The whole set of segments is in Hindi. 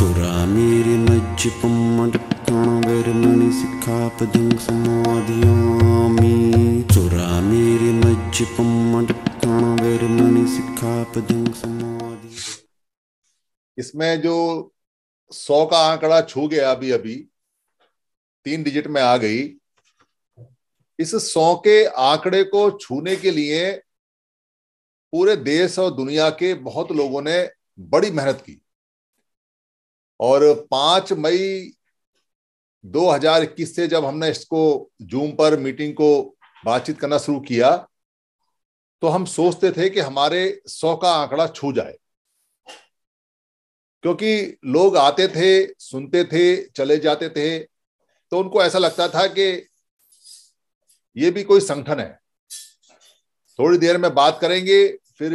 चोरा मेरे मज्ज पम्मण मणि सिखा पदंग समाधियामी चोरा मेरे मज्ज पम्मण मणि सिखा पदंग समाधि इसमें जो सौ का आंकड़ा छू गया अभी अभी तीन डिजिट में आ गई इस सौ के आंकड़े को छूने के लिए पूरे देश और दुनिया के बहुत लोगों ने बड़ी मेहनत की और पांच मई 2021 से जब हमने इसको जूम पर मीटिंग को बातचीत करना शुरू किया तो हम सोचते थे कि हमारे सौ का आंकड़ा छू जाए क्योंकि लोग आते थे सुनते थे चले जाते थे तो उनको ऐसा लगता था कि ये भी कोई संगठन है थोड़ी देर में बात करेंगे फिर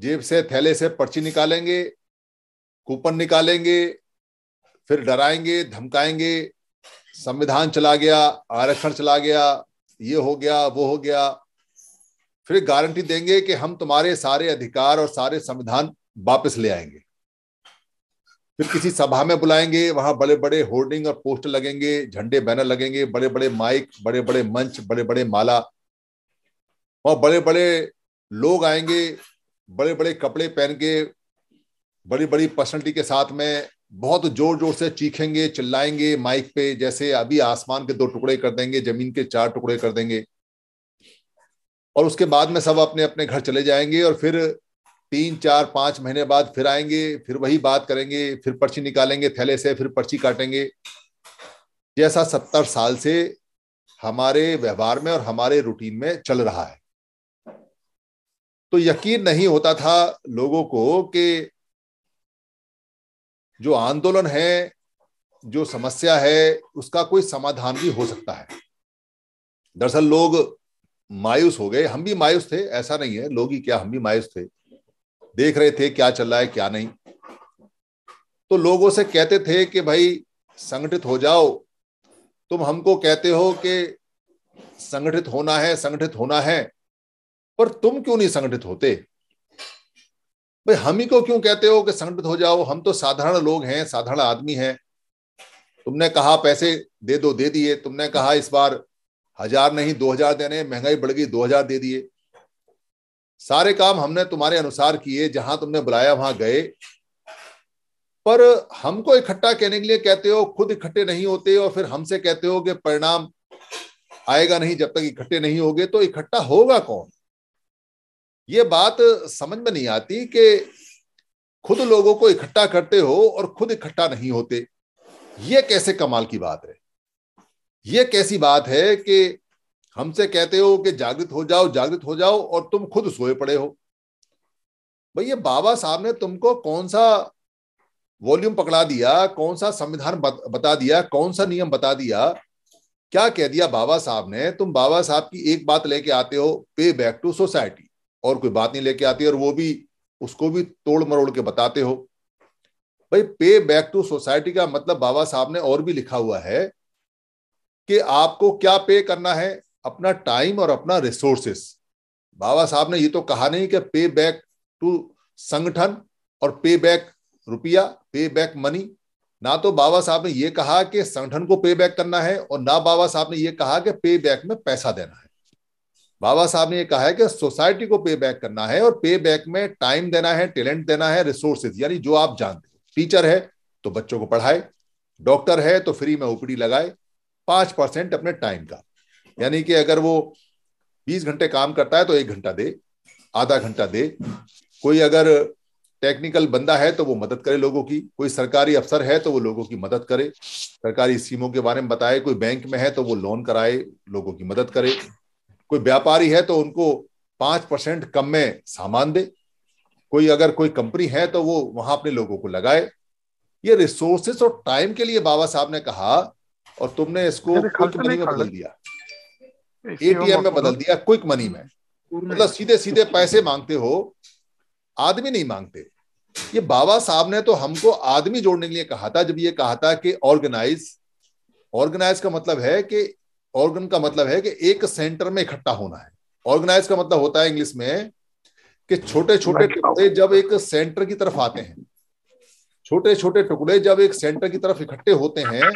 जेब से थैले से पर्ची निकालेंगे कूपन निकालेंगे फिर डराएंगे धमकाएंगे संविधान चला गया आरक्षण चला गया ये हो गया वो हो गया फिर गारंटी देंगे कि हम तुम्हारे सारे अधिकार और सारे संविधान वापस ले आएंगे फिर किसी सभा में बुलाएंगे वहां बड़े बड़े होर्डिंग और पोस्टर लगेंगे झंडे बैनर लगेंगे बड़े बड़े माइक बड़े बड़े मंच बड़े बड़े माला वहां बड़े बड़े लोग आएंगे बड़े बड़े कपड़े पहन के बड़ी बड़ी पर्सनलिटी के साथ में बहुत जोर जोर से चीखेंगे चिल्लाएंगे माइक पे जैसे अभी आसमान के दो टुकड़े कर देंगे जमीन के चार टुकड़े कर देंगे और उसके बाद में सब अपने अपने घर चले जाएंगे और फिर तीन चार पांच महीने बाद फिर आएंगे फिर वही बात करेंगे फिर पर्ची निकालेंगे थैले से फिर पर्ची काटेंगे जैसा सत्तर साल से हमारे व्यवहार में और हमारे रूटीन में चल रहा है तो यकीन नहीं होता था लोगों को कि जो आंदोलन है जो समस्या है उसका कोई समाधान भी हो सकता है दरअसल लोग मायूस हो गए हम भी मायूस थे ऐसा नहीं है लोग ही क्या हम भी मायूस थे देख रहे थे क्या चल रहा है क्या नहीं तो लोगों से कहते थे कि भाई संगठित हो जाओ तुम हमको कहते हो कि संगठित होना है संगठित होना है पर तुम क्यों नहीं संगठित होते भाई हम ही को क्यों कहते हो कि संगठित हो जाओ हम तो साधारण लोग हैं साधारण आदमी हैं तुमने कहा पैसे दे दो दे दिए तुमने कहा इस बार हजार नहीं दो हजार देने महंगाई बढ़ गई दो हजार दे दिए सारे काम हमने तुम्हारे अनुसार किए जहां तुमने बुलाया वहां गए पर हमको इकट्ठा कहने के लिए कहते हो खुद इकट्ठे नहीं होते और फिर हमसे कहते हो कि परिणाम आएगा नहीं जब तक इकट्ठे नहीं होगे तो इकट्ठा होगा कौन ये बात समझ में नहीं आती कि खुद लोगों को इकट्ठा करते हो और खुद इकट्ठा नहीं होते ये कैसे कमाल की बात है ये कैसी बात है कि हमसे कहते हो कि जागृत हो जाओ जागृत हो जाओ और तुम खुद सोए पड़े हो भाई ये बाबा साहब ने तुमको कौन सा वॉल्यूम पकड़ा दिया कौन सा संविधान बता दिया कौन सा नियम बता दिया क्या कह दिया बाबा साहब ने तुम बाबा साहब की एक बात लेके आते हो पे बैक टू सोसाइटी और कोई बात नहीं लेके आती और वो भी उसको भी तोड़ मरोड़ के बताते हो भाई पे बैक टू सोसाइटी का मतलब बाबा साहब ने और भी लिखा हुआ है कि आपको क्या पे करना है अपना टाइम और अपना रिसोर्सेस बाबा साहब ने ये तो कहा नहीं कि पे बैक टू संगठन और पे बैक रुपया पे बैक मनी ना तो बाबा साहब ने यह कहा कि संगठन को पे बैक करना है और ना बाबा साहब ने यह कहा कि पे बैक में पैसा देना है बाबा साहब ने यह कहा है कि सोसाइटी को पे बैक करना है और पे बैक में टाइम देना है टैलेंट देना है रिसोर्सेज यानी जो आप जानते हो टीचर है तो बच्चों को पढ़ाए डॉक्टर है तो फ्री में ओपीडी लगाए पांच परसेंट अपने टाइम का यानी कि अगर वो बीस घंटे काम करता है तो एक घंटा दे आधा घंटा दे कोई अगर टेक्निकल बंदा है तो वो मदद करे लोगों की कोई सरकारी अफसर है तो वो लोगों की मदद करे सरकारी स्कीमों के बारे में बताए कोई बैंक में है तो वो लोन कराए लोगों की मदद करे कोई व्यापारी है तो उनको पांच परसेंट कम में सामान दे कोई अगर कोई कंपनी है तो वो वहां अपने लोगों को लगाए ये रिसोर्सेस और टाइम के लिए बाबा साहब ने कहा और तुमने इसको क्विक मनी में बदल दिया एटीएम में बदल दिया क्विक मनी में मतलब सीधे सीधे पैसे मांगते हो आदमी नहीं मांगते ये बाबा साहब ने तो हमको आदमी जोड़ने के लिए कहा था जब ये कहा था कि ऑर्गेनाइज ऑर्गेनाइज का मतलब है कि ऑर्गन का मतलब है कि एक सेंटर में इकट्ठा होना है ऑर्गेनाइज का मतलब होता है इंग्लिश में कि छोटे छोटे टुकड़े जब एक सेंटर की तरफ आते हैं छोटे छोटे टुकड़े जब एक सेंटर की तरफ इकट्ठे होते हैं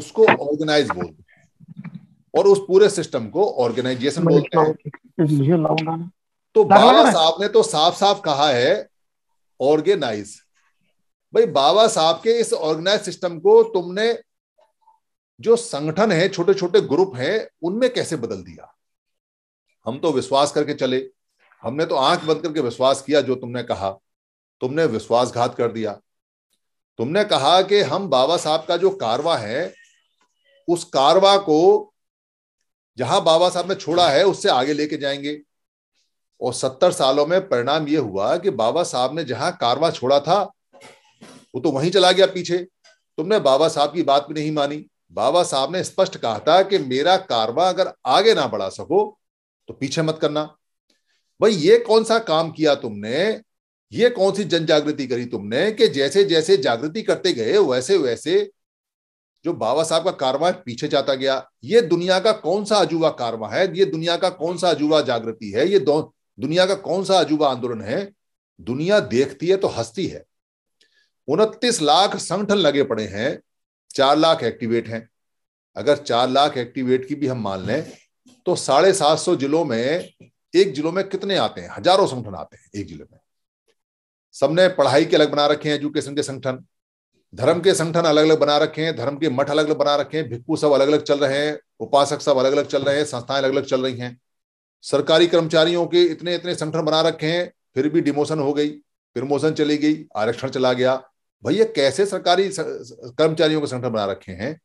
उसको ऑर्गेनाइज बोलते हैं और उस पूरे सिस्टम को ऑर्गेनाइजेशन बोलते हैं तो बाबा साहब ने तो साफ साफ कहा है ऑर्गेनाइज भाई बाबा साहब के इस ऑर्गेनाइज सिस्टम को तुमने जो संगठन है छोटे छोटे ग्रुप है उनमें कैसे बदल दिया हम तो विश्वास करके चले हमने तो आंख बंद करके विश्वास किया जो तुमने कहा तुमने विश्वासघात कर दिया तुमने कहा कि हम बाबा साहब का जो कारवा है उस कारवा को जहां बाबा साहब ने छोड़ा है उससे आगे लेके जाएंगे और सत्तर सालों में परिणाम यह हुआ कि बाबा साहब ने जहां कारवा छोड़ा था वो तो वहीं चला गया पीछे तुमने बाबा साहब की बात भी नहीं मानी बाबा साहब ने स्पष्ट कहा था कि मेरा कारवा अगर आगे ना बढ़ा सको तो पीछे मत करना भाई ये कौन सा काम किया तुमने ये कौन सी जन जागृति करी तुमने कि जैसे जैसे जागृति करते गए वैसे वैसे जो बाबा साहब का कारवा पीछे जाता गया ये दुनिया का कौन सा अजूबा कारवा है ये दुनिया का कौन सा अजूबा जागृति है ये दुनिया का कौन सा अजूबा आंदोलन है दुनिया देखती है तो हंसती है उनतीस लाख संगठन लगे पड़े हैं चार लाख एक्टिवेट हैं अगर चार लाख एक्टिवेट की भी हम मान लें तो साढ़े सात सौ जिलों में एक जिलों में कितने आते हैं हजारों संगठन आते हैं एक जिले में सबने पढ़ाई के अलग बना रखे हैं एजुकेशन के संगठन धर्म के संगठन अलग अलग बना रखे हैं धर्म के मठ अलग अलग बना रखे हैं भिक्खू सब अलग अलग चल रहे हैं उपासक सब अलग अलग चल रहे हैं संस्थाएं अलग अलग चल रही हैं सरकारी कर्मचारियों के इतने इतने संगठन बना रखे हैं फिर भी डिमोशन हो गई प्रमोशन चली गई आरक्षण चला गया भैया कैसे सरकारी कर्मचारियों के संगठन बना रखे हैं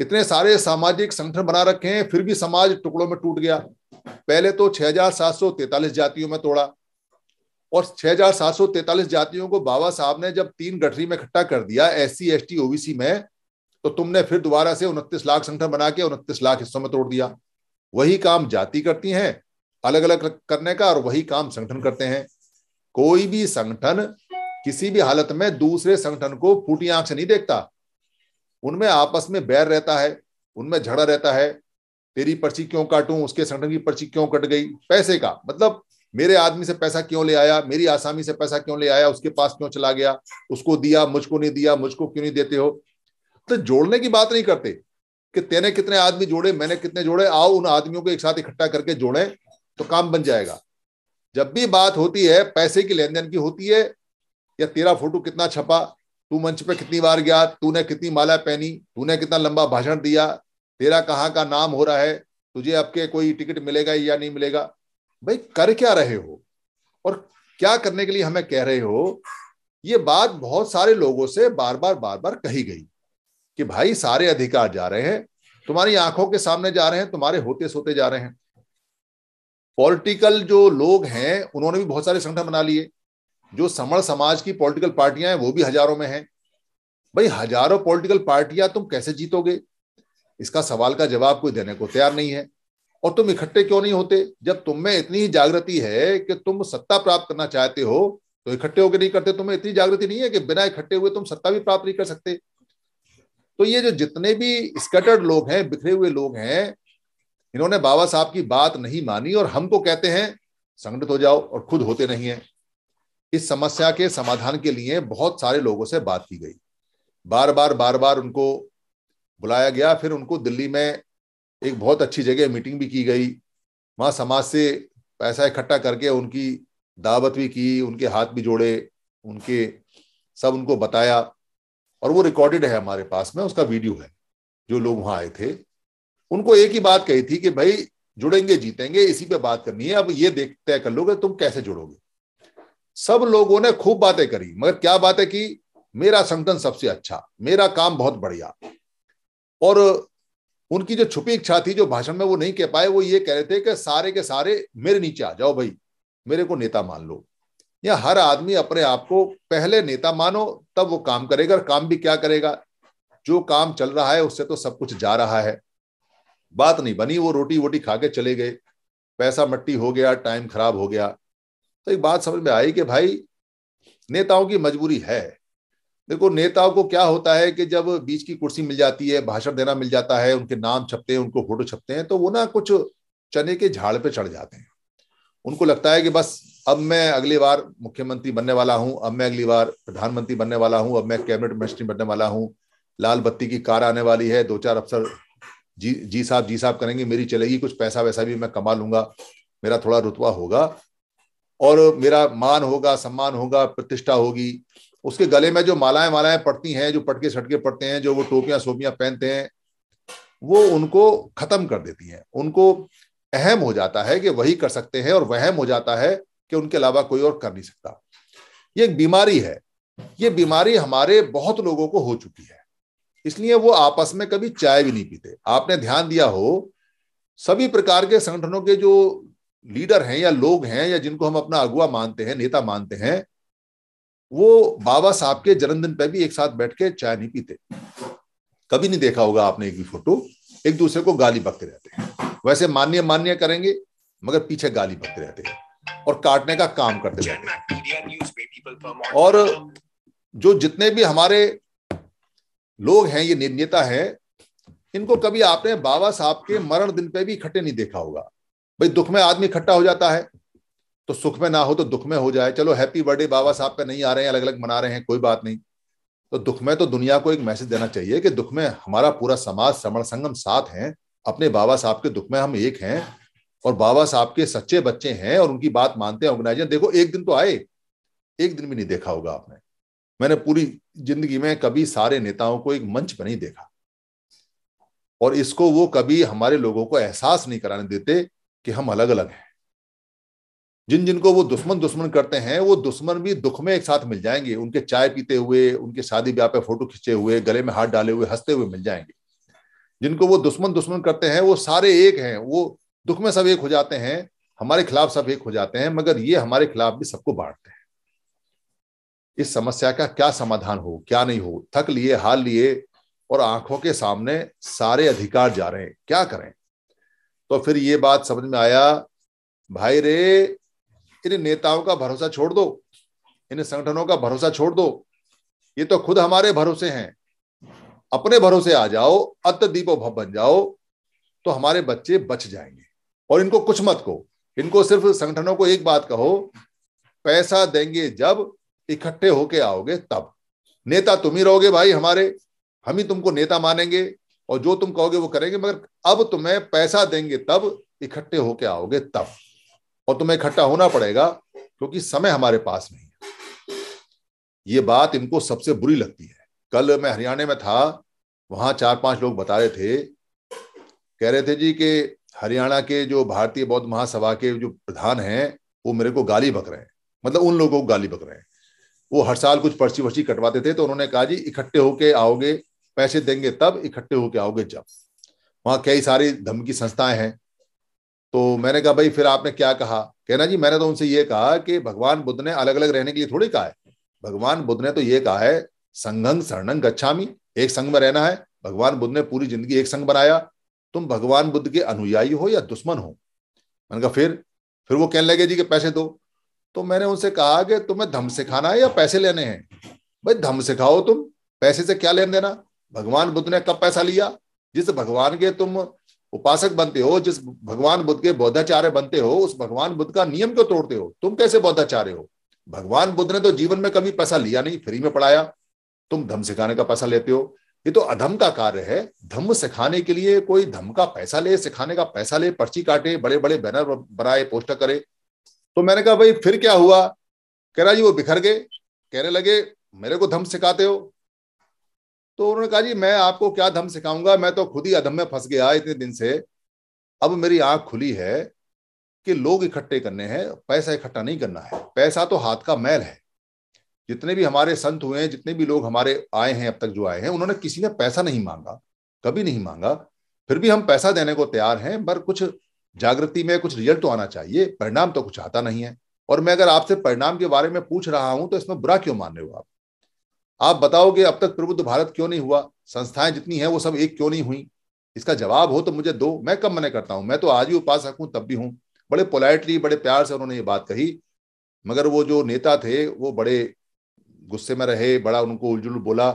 इतने सारे सामाजिक संगठन बना रखे हैं फिर भी समाज टुकड़ों में टूट गया पहले तो तैतालीस जातियों में तोड़ा और तैतालीस जातियों को बाबा साहब ने जब तीन गठरी में इकट्ठा कर दिया S C S T OBC में तो तुमने फिर दोबारा से उनतीस लाख संगठन बना के उनतीस लाख हिस्सों में तोड़ दिया वही काम जाति करती है अलग अलग करने का और वही काम संगठन करते हैं कोई भी संगठन किसी भी हालत में दूसरे संगठन को फूटी आंख से नहीं देखता उनमें आपस में बैर रहता है उनमें झगड़ा रहता है तेरी पर्ची क्यों काटूं उसके संगठन की पर्ची क्यों कट गई पैसे का मतलब मेरे आदमी से पैसा क्यों ले आया मेरी आसामी से पैसा क्यों ले आया उसके पास क्यों चला गया उसको दिया मुझको नहीं दिया मुझको क्यों नहीं देते हो तो जोड़ने की बात नहीं करते कि तेने कितने आदमी जोड़े मैंने कितने जोड़े आओ उन आदमियों को एक साथ इकट्ठा करके जोड़े तो काम बन जाएगा जब भी बात होती है पैसे की लेन देन की होती है या तेरा फोटो कितना छपा तू मंच पे कितनी बार गया तूने कितनी माला पहनी तूने कितना लंबा भाषण दिया तेरा कहाँ का नाम हो रहा है तुझे आपके कोई टिकट मिलेगा या नहीं मिलेगा भाई कर क्या रहे हो और क्या करने के लिए हमें कह रहे हो ये बात बहुत सारे लोगों से बार बार बार बार कही गई कि भाई सारे अधिकार जा रहे हैं तुम्हारी आंखों के सामने जा रहे हैं तुम्हारे होते सोते जा रहे हैं पॉलिटिकल जो लोग हैं उन्होंने भी बहुत सारे संगठन बना लिए जो समण समाज की पॉलिटिकल पार्टियां हैं वो भी हजारों में हैं भाई हजारों पॉलिटिकल पार्टियां तुम कैसे जीतोगे इसका सवाल का जवाब कोई देने को तैयार नहीं है और तुम इकट्ठे क्यों नहीं होते जब तुम में इतनी ही जागृति है कि तुम सत्ता प्राप्त करना चाहते हो तो इकट्ठे होकर नहीं करते तुम्हें इतनी जागृति नहीं है कि बिना इकट्ठे हुए तुम सत्ता भी प्राप्त नहीं कर सकते तो ये जो जितने भी स्कटर्ड लोग हैं बिखरे हुए लोग हैं इन्होंने बाबा साहब की बात नहीं मानी और हमको कहते हैं संगठित हो जाओ और खुद होते नहीं है इस समस्या के समाधान के लिए बहुत सारे लोगों से बात की गई बार बार बार बार उनको बुलाया गया फिर उनको दिल्ली में एक बहुत अच्छी जगह मीटिंग भी की गई वहाँ समाज से पैसा इकट्ठा करके उनकी दावत भी की उनके हाथ भी जोड़े उनके सब उनको बताया और वो रिकॉर्डेड है हमारे पास में उसका वीडियो है जो लोग वहाँ आए थे उनको एक ही बात कही थी कि भाई जुड़ेंगे जीतेंगे इसी पे बात करनी है अब ये देख तय कर लोगे तुम कैसे जुड़ोगे सब लोगों ने खूब बातें करी मगर क्या बातें की मेरा संगठन सबसे अच्छा मेरा काम बहुत बढ़िया और उनकी जो छुपी इच्छा थी जो भाषण में वो नहीं कह पाए वो ये कह रहे थे कि सारे के सारे मेरे नीचे आ जाओ भाई मेरे को नेता मान लो या हर आदमी अपने आप को पहले नेता मानो तब वो काम करेगा और काम भी क्या करेगा जो काम चल रहा है उससे तो सब कुछ जा रहा है बात नहीं बनी वो रोटी वोटी खा के चले गए पैसा मट्टी हो गया टाइम खराब हो गया तो एक बात समझ में आई कि भाई नेताओं की मजबूरी है देखो नेताओं को क्या होता है कि जब बीच की कुर्सी मिल जाती है भाषण देना मिल जाता है उनके नाम छपते हैं उनको फोटो छपते हैं तो वो ना कुछ चने के झाड़ पे चढ़ जाते हैं उनको लगता है कि बस अब मैं अगली बार मुख्यमंत्री बनने वाला हूं अब मैं अगली बार प्रधानमंत्री बनने वाला हूं अब मैं कैबिनेट मिनिस्ट्री बनने वाला हूं लाल बत्ती की कार आने वाली है दो चार अफसर जी जी साहब जी साहब करेंगे मेरी चलेगी कुछ पैसा वैसा भी मैं कमा लूंगा मेरा थोड़ा रुतबा होगा और मेरा मान होगा सम्मान होगा प्रतिष्ठा होगी उसके गले में जो मालाएं मालाएं पड़ती हैं जो पटके सटके पड़ते हैं जो वो टोपियां सोपियां पहनते हैं वो उनको खत्म कर देती हैं उनको अहम हो जाता है कि वही कर सकते हैं और वहम हो जाता है कि उनके अलावा कोई और कर नहीं सकता ये एक बीमारी है ये बीमारी हमारे बहुत लोगों को हो चुकी है इसलिए वो आपस में कभी चाय भी नहीं पीते आपने ध्यान दिया हो सभी प्रकार के संगठनों के जो लीडर हैं या लोग हैं या जिनको हम अपना अगुआ मानते हैं नेता मानते हैं वो बाबा साहब के जन्मदिन पर भी एक साथ बैठ के चाय नहीं पीते कभी नहीं देखा होगा आपने एक भी फोटो एक दूसरे को गाली बकते रहते हैं वैसे मान्य मान्य करेंगे मगर पीछे गाली बकते रहते हैं और काटने का काम करते रहते हैं और जो जितने भी हमारे लोग हैं ये नेता हैं इनको कभी आपने बाबा साहब के मरण दिन पे भी इकट्ठे नहीं देखा होगा भाई दुख में आदमी इकट्ठा हो जाता है तो सुख में ना हो तो दुख में हो जाए चलो हैप्पी बर्थडे बाबा साहब का नहीं आ रहे हैं अलग अलग मना रहे हैं कोई बात नहीं तो दुख में तो दुनिया को एक मैसेज देना चाहिए कि दुख में हमारा पूरा समाज समण संगम साथ हैं अपने बाबा साहब के दुख में हम एक हैं और बाबा साहब के सच्चे बच्चे हैं और उनकी बात मानते हैं ऑर्गेनाइजर देखो एक दिन तो आए एक दिन भी नहीं देखा होगा आपने मैंने पूरी जिंदगी में कभी सारे नेताओं को एक मंच पर नहीं देखा और इसको वो कभी हमारे लोगों को एहसास नहीं कराने देते कि हम अलग अलग हैं जिन जिनको वो दुश्मन दुश्मन करते हैं वो दुश्मन भी दुख में एक साथ मिल जाएंगे उनके चाय पीते हुए उनके शादी ब्याह पे फोटो खींचे हुए गले में हाथ डाले हुए हंसते हुए मिल जाएंगे जिनको वो दुश्मन दुश्मन करते हैं वो सारे एक हैं वो दुख में सब एक हो जाते हैं हमारे खिलाफ सब एक हो जाते हैं मगर ये हमारे खिलाफ भी सबको बांटते हैं इस समस्या का क्या समाधान हो क्या नहीं हो थक लिए हार लिए और आंखों के सामने सारे अधिकार जा रहे हैं क्या करें तो फिर ये बात समझ में आया भाई रे इन नेताओं का भरोसा छोड़ दो इन संगठनों का भरोसा छोड़ दो ये तो खुद हमारे भरोसे हैं अपने भरोसे आ जाओ अत दीपो भव बन जाओ तो हमारे बच्चे बच जाएंगे और इनको कुछ मत को इनको सिर्फ संगठनों को एक बात कहो पैसा देंगे जब इकट्ठे होके आओगे तब नेता तुम ही रहोगे भाई हमारे हम ही तुमको नेता मानेंगे और जो तुम कहोगे वो करेंगे मगर अब तुम्हें पैसा देंगे तब इकट्ठे होके आओगे तब और तुम्हें इकट्ठा होना पड़ेगा क्योंकि समय हमारे पास नहीं है ये बात इनको सबसे बुरी लगती है कल मैं हरियाणा में था वहां चार पांच लोग बता रहे थे कह रहे थे जी कि हरियाणा के जो भारतीय बौद्ध महासभा के जो प्रधान हैं वो मेरे को गाली बक रहे हैं मतलब उन लोगों को गाली बक रहे हैं वो हर साल कुछ पर्ची वर्ची कटवाते थे तो उन्होंने कहा जी इकट्ठे होके आओगे पैसे देंगे तब इकट्ठे होके आओगे जब वहां कई सारी धमकी संस्थाएं हैं तो मैंने कहा भाई फिर आपने क्या कहा कहना जी मैंने तो उनसे ये कहा कि भगवान बुद्ध ने अलग अलग रहने के लिए थोड़ी कहा है भगवान बुद्ध ने तो ये कहा है संघंग शरणंग गच्छामी एक संघ में रहना है भगवान बुद्ध ने पूरी जिंदगी एक संघ बनाया तुम भगवान बुद्ध के अनुयायी हो या दुश्मन हो मैंने कहा फिर फिर वो कहने लगे जी के पैसे दो तो मैंने उनसे कहा कि तुम्हें धम सिखाना है या पैसे लेने हैं भाई धम सिखाओ तुम पैसे से क्या लेन देना भगवान बुद्ध ने कब पैसा लिया जिस भगवान के तुम उपासक बनते हो जिस भगवान बुद्ध के बौद्धाचार्य बनते हो उस भगवान बुद्ध का नियम क्यों तोड़ते हो तुम कैसे बौद्धाचार्य हो भगवान बुद्ध ने तो जीवन में कभी पैसा लिया नहीं फ्री में पढ़ाया तुम धम सिखाने का पैसा लेते हो ये तो अधम का कार्य है धम्म सिखाने के लिए कोई धम का पैसा ले सिखाने का पैसा ले पर्ची काटे बड़े बड़े बैनर बनाए पोस्टर करे तो मैंने कहा भाई फिर क्या हुआ कह रहा जी वो बिखर गए कहने लगे मेरे को धम सिखाते हो तो उन्होंने कहा जी मैं आपको क्या धम सिखाऊंगा मैं तो खुद ही अधम में फंस गया इतने दिन से अब मेरी आंख खुली है कि लोग इकट्ठे करने हैं पैसा इकट्ठा नहीं करना है पैसा तो हाथ का मैल है जितने भी हमारे संत हुए हैं जितने भी लोग हमारे आए हैं अब तक जो आए हैं उन्होंने किसी ने पैसा नहीं मांगा कभी नहीं मांगा फिर भी हम पैसा देने को तैयार हैं पर कुछ जागृति में कुछ रिजल्ट तो आना चाहिए परिणाम तो कुछ आता नहीं है और मैं अगर आपसे परिणाम के बारे में पूछ रहा हूं तो इसमें बुरा क्यों मान रहे हो आप आप बताओगे अब तक प्रबुद्ध भारत क्यों नहीं हुआ संस्थाएं जितनी हैं वो सब एक क्यों नहीं हुई इसका जवाब हो तो मुझे दो मैं कब मना करता हूं मैं तो आज भी उपासक हूं तब भी हूं बड़े पोलाइटली बड़े प्यार से उन्होंने ये बात कही मगर वो जो नेता थे वो बड़े गुस्से में रहे बड़ा उनको उलझुल बोला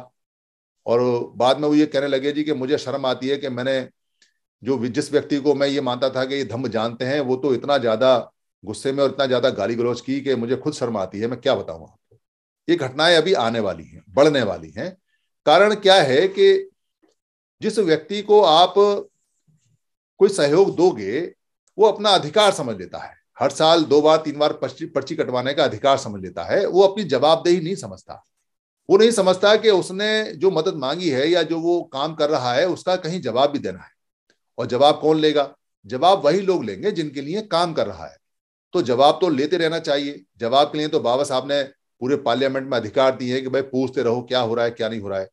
और बाद में वो ये कहने लगे जी कि मुझे शर्म आती है कि मैंने जो जिस व्यक्ति को मैं ये मानता था कि ये धम्म जानते हैं वो तो इतना ज्यादा गुस्से में और इतना ज्यादा गाली गलौज की कि मुझे खुद शर्म आती है मैं क्या बताऊँ ये घटनाएं अभी आने वाली हैं बढ़ने वाली हैं कारण क्या है कि जिस व्यक्ति को आप कोई सहयोग दोगे वो अपना अधिकार समझ लेता है हर साल दो बार तीन बार पर्ची पर्ची कटवाने का अधिकार समझ लेता है वो अपनी जवाबदेही नहीं समझता वो नहीं समझता कि उसने जो मदद मांगी है या जो वो काम कर रहा है उसका कहीं जवाब भी देना है और जवाब कौन लेगा जवाब वही लोग लेंगे जिनके लिए काम कर रहा है तो जवाब तो लेते रहना चाहिए जवाब के लिए तो बाबा साहब ने पूरे पार्लियामेंट में अधिकार दिए हैं कि भाई पूछते रहो क्या हो रहा है क्या नहीं हो रहा है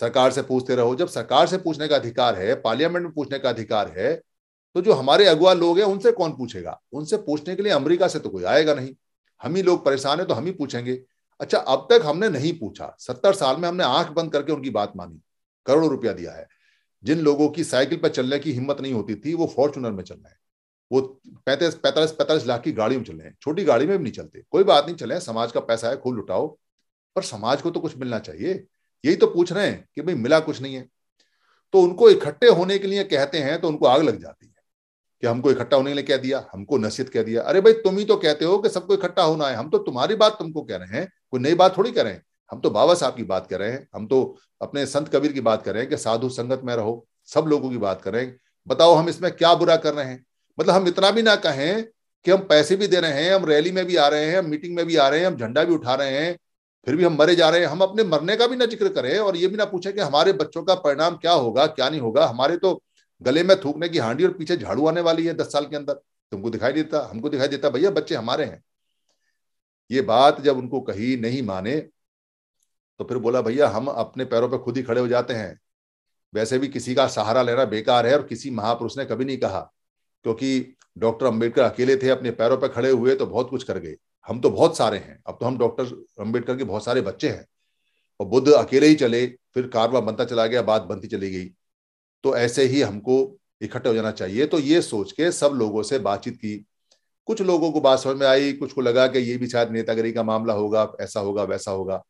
सरकार से पूछते रहो जब सरकार से पूछने का अधिकार है पार्लियामेंट में पूछने का अधिकार है तो जो हमारे अगुआ लोग हैं उनसे कौन पूछेगा उनसे पूछने के लिए अमरीका से तो कोई आएगा नहीं हम ही लोग परेशान है तो हम ही पूछेंगे अच्छा अब तक हमने नहीं पूछा सत्तर साल में हमने आंख बंद करके उनकी बात मानी करोड़ों रुपया दिया है जिन लोगों की साइकिल पर चलने की हिम्मत नहीं होती थी वो फॉर्चुनर में चल रहे हैं वो पैंतीस पैंतालीस पैंतालीस लाख की गाड़ियों में चल रहे हैं छोटी गाड़ी में भी नहीं चलते कोई बात नहीं चले समाज का पैसा है खूब लुटाओ पर समाज को तो कुछ मिलना चाहिए यही तो पूछ रहे हैं कि भाई मिला कुछ नहीं है तो उनको इकट्ठे होने के लिए कहते हैं तो उनको आग लग जाती है कि हमको इकट्ठा होने के लिए कह दिया हमको नसीहत कह दिया अरे भाई तुम ही तो कहते हो कि सबको इकट्ठा होना है हम तो तुम्हारी बात तुमको कह रहे हैं कोई नई बात थोड़ी कह रहे हैं हम तो बाबा साहब की बात कर रहे हैं हम तो अपने संत कबीर की बात कर रहे हैं कि साधु संगत में रहो सब लोगों की बात कर रहे हैं बताओ हम इसमें क्या बुरा कर रहे हैं मतलब हम इतना भी ना कहें कि हम पैसे भी दे रहे हैं हम रैली में भी आ रहे हैं हम मीटिंग में भी आ रहे हैं हम झंडा भी उठा रहे हैं फिर भी हम मरे जा रहे हैं हम अपने मरने का भी ना जिक्र करें और ये भी ना पूछे कि हमारे बच्चों का परिणाम क्या होगा क्या नहीं होगा हमारे तो गले में थूकने की हांडी और पीछे झाड़ू आने वाली है दस साल के अंदर तुमको दिखाई देता हमको दिखाई देता भैया बच्चे हमारे हैं ये बात जब उनको कही नहीं माने तो फिर बोला भैया हम अपने पैरों पर खुद ही खड़े हो जाते हैं वैसे भी किसी का सहारा लेना बेकार है और किसी महापुरुष ने कभी नहीं कहा क्योंकि डॉक्टर अंबेडकर अकेले थे अपने पैरों पर खड़े हुए तो बहुत कुछ कर गए हम तो बहुत सारे हैं अब तो हम डॉक्टर अंबेडकर के बहुत सारे बच्चे हैं और बुद्ध अकेले ही चले फिर कारवा बनता चला गया बात बनती चली गई तो ऐसे ही हमको इकट्ठे हो जाना चाहिए तो ये सोच के सब लोगों से बातचीत की कुछ लोगों को बात समझ में आई कुछ को लगा कि ये भी शायद नेतागिरी का मामला होगा ऐसा होगा वैसा होगा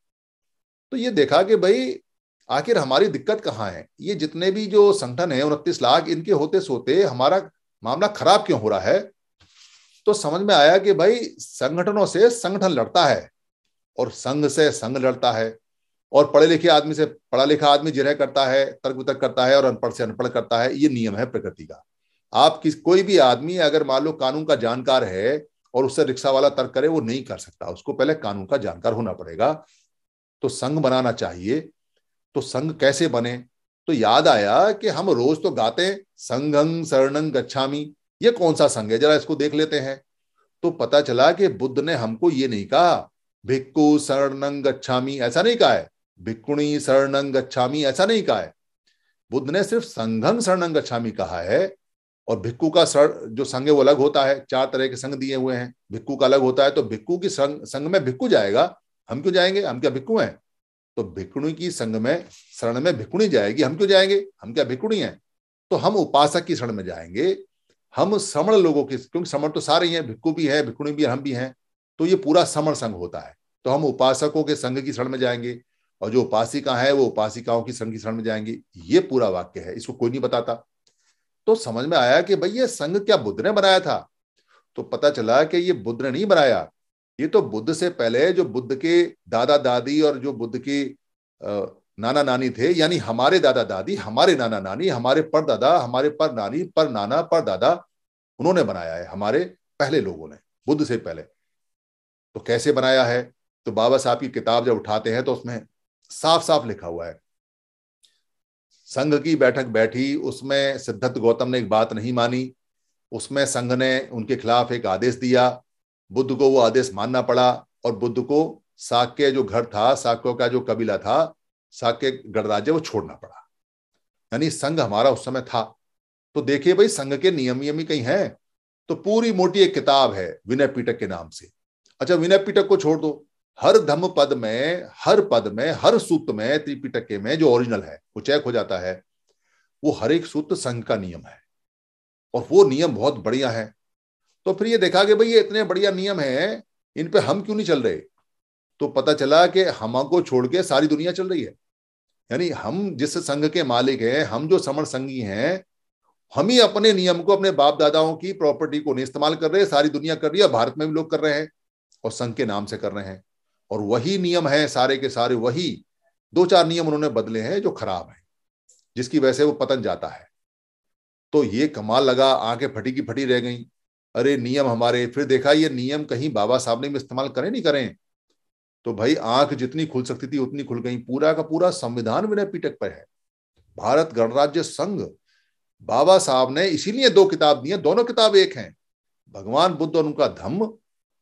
तो ये देखा कि भाई आखिर हमारी दिक्कत कहाँ है ये जितने भी जो संगठन है उनतीस लाख इनके होते सोते हमारा मामला खराब क्यों हो रहा है तो समझ में आया कि भाई संगठनों से संगठन लड़ता है और संघ से संघ लड़ता है और पढ़े लिखे आदमी से पढ़ा लिखा आदमी जिरह करता है तर्क वितर्क करता है और अनपढ़ से अनपढ़ करता है ये नियम है प्रकृति का आप किस कोई भी आदमी अगर मान लो कानून का जानकार है और उससे रिक्शा वाला तर्क करे वो नहीं कर सकता उसको पहले कानून का जानकार होना पड़ेगा तो संघ बनाना चाहिए तो संघ कैसे बने तो याद आया कि हम रोज तो गाते हैं संघं शरणं गच्छामी ये कौन सा संघ है जरा इसको देख लेते हैं तो पता चला कि बुद्ध ने हमको ये नहीं कहा भिक्कु शरणंग गच्छामी ऐसा नहीं कहा है भिक्कुणी शरणंग गच्छामी ऐसा नहीं कहा है बुद्ध ने सिर्फ संघंग शरणंग गच्छामी कहा है और भिक्खु का सर जो संघ है वो अलग होता है चार तरह के संघ दिए हुए हैं भिक्खु का अलग होता है तो भिक्खु की संघ संघ में भिक्खु जाएगा हम क्यों जाएंगे हम क्या भिक्खु हैं तो भिक्षुणी की संग में शरण में भिक्षुणी जाएगी हम क्यों जाएंगे हम क्या भिक्षुणी हैं तो हम उपासक की शरण में जाएंगे हम श्रमण लोगों के क्योंकि श्रमण तो सारे ही हैं भिक्खु भी है भिक्षुणी भी हम भी हैं तो ये पूरा श्रमण संघ होता है तो हम उपासकों के संघ की शरण में जाएंगे और जो उपासिका है वो उपासिकाओं की संघ की शरण में जाएंगे ये पूरा वाक्य है इसको कोई नहीं बताता तो समझ में आया कि भाई ये संघ क्या बुद्ध ने बनाया था तो पता चला कि ये बुद्ध ने नहीं बनाया ये तो बुद्ध से पहले जो बुद्ध के दादा दादी और जो बुद्ध के नाना नानी थे यानी हमारे दादा दादी हमारे नाना नानी हमारे पर दादा हमारे पर नानी पर नाना पर दादा उन्होंने बनाया है हमारे पहले लोगों ने बुद्ध से पहले तो कैसे बनाया है तो बाबा साहब की किताब जब उठाते हैं तो उसमें साफ साफ लिखा हुआ है संघ की बैठक बैठी उसमें सिद्धार्थ गौतम ने एक बात नहीं मानी उसमें संघ ने उनके खिलाफ एक आदेश दिया बुद्ध को वो आदेश मानना पड़ा और बुद्ध को साक्य जो घर था साक्यों का जो कबीला था साक्य गणराज्य वो छोड़ना पड़ा यानी संघ हमारा उस समय था तो देखिए भाई संघ के नियम ही कहीं हैं तो पूरी मोटी एक किताब है विनय पीटक के नाम से अच्छा विनय पीटक को छोड़ दो हर धम्म पद में हर पद में हर सूत्र में के में जो ओरिजिनल है वो चेक हो जाता है वो हर एक सूत्र संघ का नियम है और वो नियम बहुत बढ़िया है तो फिर ये देखा कि भाई ये इतने बढ़िया नियम है इन पे हम क्यों नहीं चल रहे तो पता चला कि हमको छोड़ के सारी दुनिया चल रही है यानी हम जिस संघ के मालिक हैं हम जो समर संघी हैं हम ही अपने नियम को अपने बाप दादाओं की प्रॉपर्टी को नहीं इस्तेमाल कर रहे सारी दुनिया कर रही है भारत में भी लोग कर रहे हैं और संघ के नाम से कर रहे हैं और वही नियम है सारे के सारे वही दो चार नियम उन्होंने बदले हैं जो खराब हैं जिसकी वजह से वो पतन जाता है तो ये कमाल लगा आंखें फटी की फटी रह गई अरे नियम हमारे फिर देखा ये नियम कहीं बाबा साहब ने भी इस्तेमाल करें नहीं करें तो भाई आंख जितनी खुल सकती थी उतनी खुल गई पूरा का पूरा संविधान विनय पीटक पर है भारत गणराज्य संघ बाबा साहब ने इसीलिए दो किताब दी है दोनों किताब एक हैं भगवान बुद्ध और उनका धम्म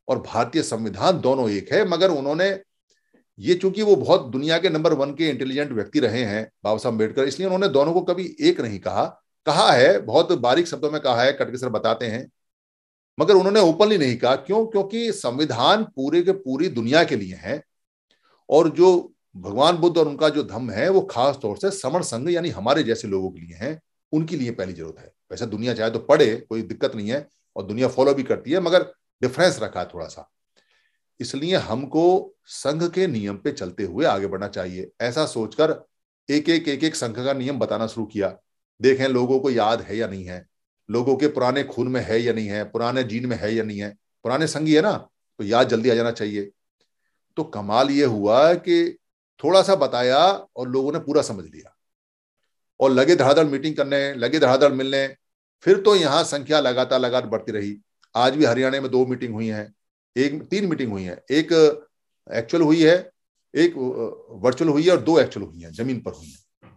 और भारतीय संविधान दोनों एक है मगर उन्होंने ये चूंकि वो बहुत दुनिया के नंबर वन के इंटेलिजेंट व्यक्ति रहे हैं बाबा साहब अम्बेडकर इसलिए उन्होंने दोनों को कभी एक नहीं कहा कहा है बहुत बारीक शब्दों में कहा है कटके सर बताते हैं मगर उन्होंने ओपनली नहीं कहा क्यों क्योंकि संविधान पूरे के पूरी दुनिया के लिए है और जो भगवान बुद्ध और उनका जो धम्म है वो खास तौर से समण संघ यानी हमारे जैसे लोगों के लिए है उनके लिए पहली जरूरत है वैसे दुनिया चाहे तो पढ़े कोई दिक्कत नहीं है और दुनिया फॉलो भी करती है मगर डिफरेंस रखा है थोड़ा सा इसलिए हमको संघ के नियम पे चलते हुए आगे बढ़ना चाहिए ऐसा सोचकर एक एक एक एक संघ का नियम बताना शुरू किया देखें लोगों को याद है या नहीं है लोगों के पुराने खून में है या नहीं है पुराने जीन में है या नहीं है पुराने संगी है ना तो याद जल्दी आ जाना चाहिए तो कमाल ये हुआ कि थोड़ा सा बताया और लोगों ने पूरा समझ लिया और लगे धड़ाधड़ मीटिंग करने लगे धड़ाधड़ मिलने फिर तो यहाँ संख्या लगातार लगातार बढ़ती रही आज भी हरियाणा में दो मीटिंग हुई है एक तीन मीटिंग हुई है एक एक्चुअल हुई है एक वर्चुअल हुई है और दो एक्चुअल हुई है जमीन पर हुई है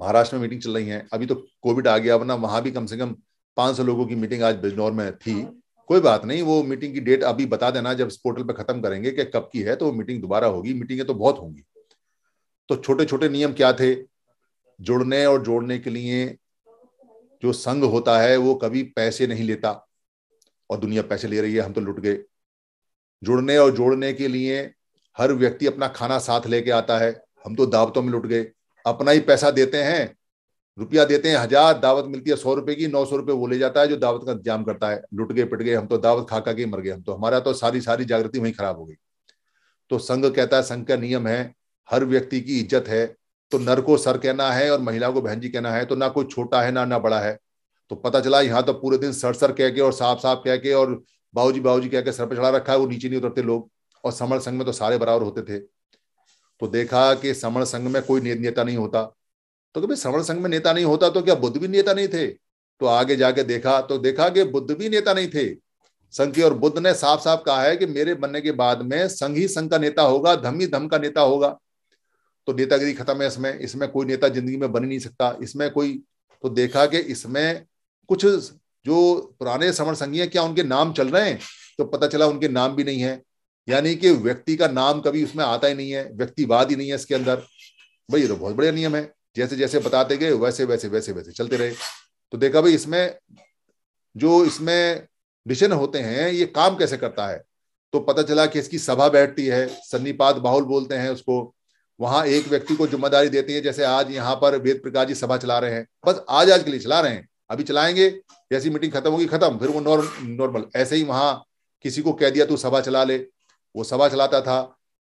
महाराष्ट्र में मीटिंग चल रही है अभी तो कोविड आ गया वरना वहां भी कम से कम पांच सौ लोगों की मीटिंग आज बिजनौर में थी हाँ। कोई बात नहीं वो मीटिंग की डेट अभी बता देना जब इस पोर्टल पर खत्म करेंगे कि कब की है तो वो मीटिंग दोबारा होगी मीटिंगें तो बहुत होंगी तो छोटे छोटे नियम क्या थे जुड़ने और जोड़ने के लिए जो संघ होता है वो कभी पैसे नहीं लेता और दुनिया पैसे ले रही है हम तो लुट गए जुड़ने और जोड़ने के लिए हर व्यक्ति अपना खाना साथ लेके आता है हम तो दावतों में लुट गए अपना ही पैसा देते हैं रुपया देते हैं हजार दावत मिलती है सौ रुपए की नौ सौ रुपये वो ले जाता है जो दावत का इंतजाम करता है लुट गए पिट गए हम तो दावत खा खा के मर गए हम तो हमारा तो सारी सारी जागृति वहीं खराब हो गई तो संघ कहता है संघ का नियम है हर व्यक्ति की इज्जत है तो नर को सर कहना है और महिला को बहन जी कहना है तो ना कोई छोटा है ना ना बड़ा है तो पता चला यहाँ तो पूरे दिन सर सर कह के और साफ साफ कह के और बाबूजी बाबूजी कह के सर पर चढ़ा रखा है वो नीचे नहीं उतरते लोग और समण संघ में तो सारे बराबर होते थे तो देखा कि समण संघ में कोई नेता नहीं होता तो कभी श्रवण संघ में नेता नहीं होता तो क्या बुद्ध भी नेता नहीं थे तो आगे जाके देखा तो देखा कि बुद्ध भी नेता नहीं थे संघ की और बुद्ध ने साफ साफ कहा है कि मेरे बनने के बाद में संघ ही संघ का नेता होगा धम ही धम का नेता होगा तो नेतागिरी खत्म है इसमें इसमें कोई नेता जिंदगी में बन ही नहीं सकता इसमें कोई तो देखा कि इसमें कुछ जो पुराने समर संघी हैं क्या उनके नाम चल रहे हैं तो पता चला उनके नाम भी नहीं है यानी कि व्यक्ति का नाम कभी उसमें आता ही नहीं है व्यक्तिवाद ही नहीं है इसके अंदर भाई ये तो बहुत बढ़िया नियम है जैसे जैसे बताते गए वैसे वैसे वैसे वैसे चलते रहे तो देखा भाई इसमें जो इसमें डिसीजन होते हैं ये काम कैसे करता है तो पता चला कि इसकी सभा बैठती है सन्नीपात बाहुल बोलते हैं उसको वहां एक व्यक्ति को जिम्मेदारी देती है जैसे आज यहाँ पर वेद प्रकाश जी सभा चला रहे हैं बस आज आज के लिए चला रहे हैं अभी चलाएंगे जैसी मीटिंग खत्म होगी खत्म फिर वो नॉर्मल ऐसे ही वहां किसी को कह दिया तू तो सभा चला ले वो सभा चलाता था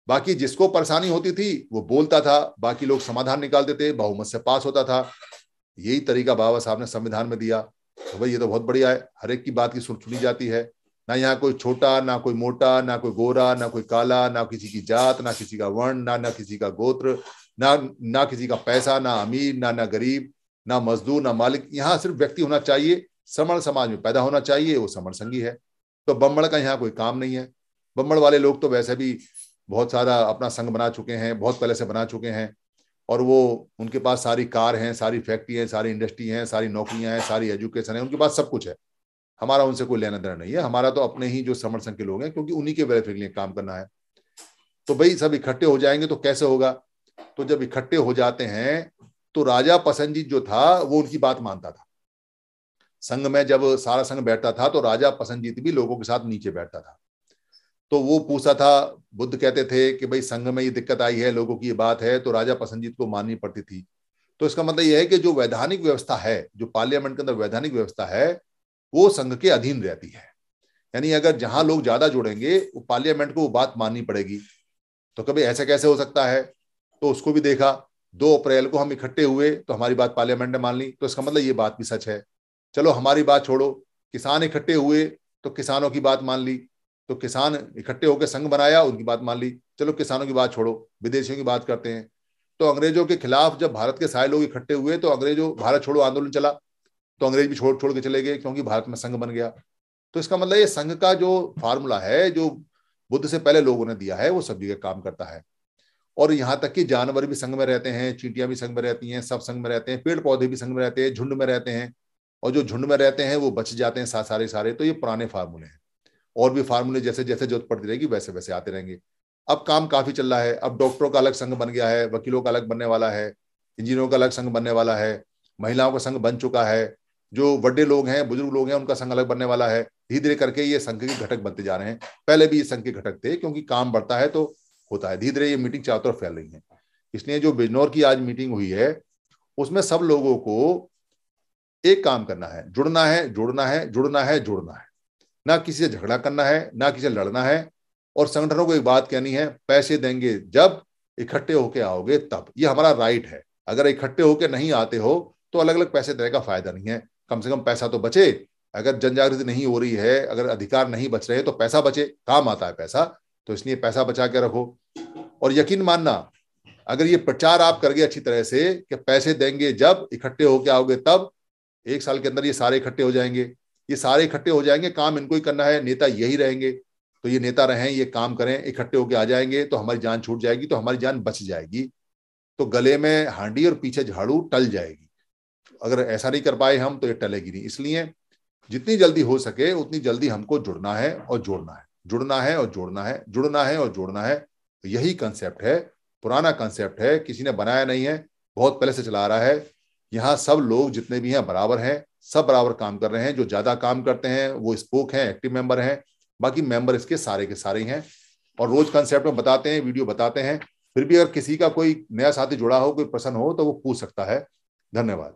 बाकी जिसको परेशानी होती थी वो बोलता था बाकी लोग समाधान निकालते थे बहुमत से पास होता था यही तरीका बाबा साहब ने संविधान में दिया तो भाई ये तो बहुत बढ़िया है हर एक की बात की सुन सुनी जाती है ना यहाँ कोई छोटा ना कोई मोटा ना कोई गोरा ना कोई काला ना किसी की जात ना किसी का वर्ण ना ना किसी का गोत्र ना ना किसी का पैसा ना अमीर ना ना गरीब ना मजदूर ना मालिक यहाँ सिर्फ व्यक्ति होना चाहिए समण समाज में पैदा होना चाहिए वो समण संगी है तो बम्बड़ का यहाँ कोई काम नहीं है बम्बड़ वाले लोग तो वैसे भी बहुत सारा अपना संघ बना चुके हैं बहुत पहले से बना चुके हैं और वो उनके पास सारी कार हैं सारी फैक्ट्री हैं सारी इंडस्ट्री हैं सारी नौकरियां हैं सारी एजुकेशन है उनके पास सब कुछ है हमारा उनसे कोई लेना देना नहीं है हमारा तो अपने ही जो समर संघ के लोग हैं क्योंकि उन्हीं के वेलफेयर के लिए काम करना है तो भाई सब इकट्ठे हो जाएंगे तो कैसे होगा तो जब इकट्ठे हो जाते हैं तो राजा पसंदजीत जो था वो उनकी बात मानता था संघ में जब सारा संघ बैठता था तो राजा पसंदजीत भी लोगों के साथ नीचे बैठता था तो वो पूछा था बुद्ध कहते थे कि भाई संघ में ये दिक्कत आई है लोगों की ये बात है तो राजा पसंदीत को माननी पड़ती थी तो इसका मतलब यह है कि जो वैधानिक व्यवस्था है जो पार्लियामेंट के अंदर वैधानिक व्यवस्था है वो संघ के अधीन रहती है यानी अगर जहां लोग ज्यादा जुड़ेंगे वो पार्लियामेंट को वो बात माननी पड़ेगी तो कभी ऐसा कैसे हो सकता है तो उसको भी देखा दो अप्रैल को हम इकट्ठे हुए तो हमारी बात पार्लियामेंट ने मान ली तो इसका मतलब ये बात भी सच है चलो हमारी बात छोड़ो किसान इकट्ठे हुए तो किसानों की बात मान ली तो किसान इकट्ठे होकर संघ बनाया उनकी बात मान ली चलो किसानों की बात छोड़ो विदेशियों की बात करते हैं तो अंग्रेजों के खिलाफ जब भारत के सारे लोग इकट्ठे हुए तो अंग्रेजों भारत छोड़ो आंदोलन चला तो अंग्रेज भी छोड़ छोड़ के चले गए क्योंकि भारत में संघ बन गया तो इसका मतलब ये संघ का जो फार्मूला है जो बुद्ध से पहले लोगों ने दिया है वो सब जगह काम करता है और यहाँ तक कि जानवर भी संघ में रहते हैं चींटियां भी संघ में रहती हैं सब संघ में रहते हैं पेड़ पौधे भी संघ में रहते हैं झुंड में रहते हैं और जो झुंड में रहते हैं वो बच जाते हैं सारे सारे तो ये पुराने फार्मूले हैं और भी फार्मूले जैसे जैसे जरूरत पड़ती रहेगी वैसे वैसे आते रहेंगे अब काम काफी चल रहा है अब डॉक्टरों का अलग संघ बन गया है वकीलों का अलग बनने वाला है इंजीनियरों का अलग संघ बनने वाला है महिलाओं का संघ बन चुका है जो बड़े लोग हैं बुजुर्ग लोग हैं उनका संघ अलग बनने वाला है धीरे धीरे करके ये संघ के घटक बनते जा रहे हैं पहले भी ये संघ के घटक थे क्योंकि काम बढ़ता है तो होता है धीरे धीरे ये मीटिंग चारों तरफ फैल रही है इसलिए जो बिजनौर की आज मीटिंग हुई है उसमें सब लोगों को एक काम करना है जुड़ना है जुड़ना है जुड़ना है जुड़ना है ना किसी से झगड़ा करना है ना किसी से लड़ना है और संगठनों को एक बात कहनी है पैसे देंगे जब इकट्ठे होके आओगे तब ये हमारा राइट है अगर इकट्ठे होके नहीं आते हो तो अलग अलग पैसे देने का फायदा नहीं है कम से कम पैसा तो बचे अगर जनजागृति नहीं हो रही है अगर अधिकार नहीं बच रहे तो पैसा बचे काम आता है पैसा तो इसलिए पैसा बचा के रखो और यकीन मानना अगर ये प्रचार आप करके अच्छी तरह से कि पैसे देंगे जब इकट्ठे होके आओगे तब एक साल के अंदर ये सारे इकट्ठे हो जाएंगे ये सारे इकट्ठे हो जाएंगे काम इनको ही करना है नेता यही रहेंगे तो ये नेता रहें ये काम करें इकट्ठे होके आ जाएंगे तो हमारी जान छूट जाएगी तो हमारी जान बच जाएगी तो गले में हांडी और पीछे झाड़ू टल जाएगी अगर ऐसा नहीं कर पाए हम तो ये टलेगी नहीं इसलिए जितनी जल्दी हो सके उतनी जल्दी हमको जुड़ना है और जोड़ना है जुड़ना है और जोड़ना है जुड़ना है और जोड़ना है यही कंसेप्ट है पुराना कंसेप्ट है किसी ने बनाया नहीं है बहुत पहले से चला रहा है यहाँ सब लोग जितने भी हैं बराबर हैं सब बराबर काम कर रहे हैं जो ज्यादा काम करते हैं वो स्पोक हैं एक्टिव मेंबर हैं बाकी मेंबर इसके सारे के सारे हैं और रोज कंसेप्ट में बताते हैं वीडियो बताते हैं फिर भी अगर किसी का कोई नया साथी जुड़ा हो कोई प्रश्न हो तो वो पूछ सकता है धन्यवाद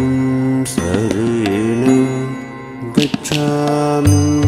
ऋण गच्छामि